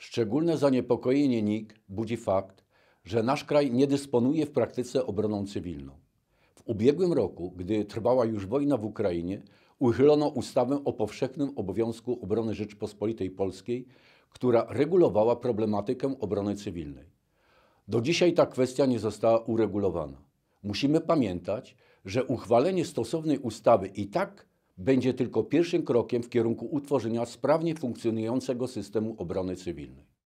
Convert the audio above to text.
Szczególne zaniepokojenie NIK budzi fakt, że nasz kraj nie dysponuje w praktyce obroną cywilną. W ubiegłym roku, gdy trwała już wojna w Ukrainie, uchylono ustawę o powszechnym obowiązku obrony Rzeczpospolitej Polskiej, która regulowała problematykę obrony cywilnej. Do dzisiaj ta kwestia nie została uregulowana. Musimy pamiętać, że uchwalenie stosownej ustawy i tak będzie tylko pierwszym krokiem w kierunku utworzenia sprawnie funkcjonującego systemu obrony cywilnej.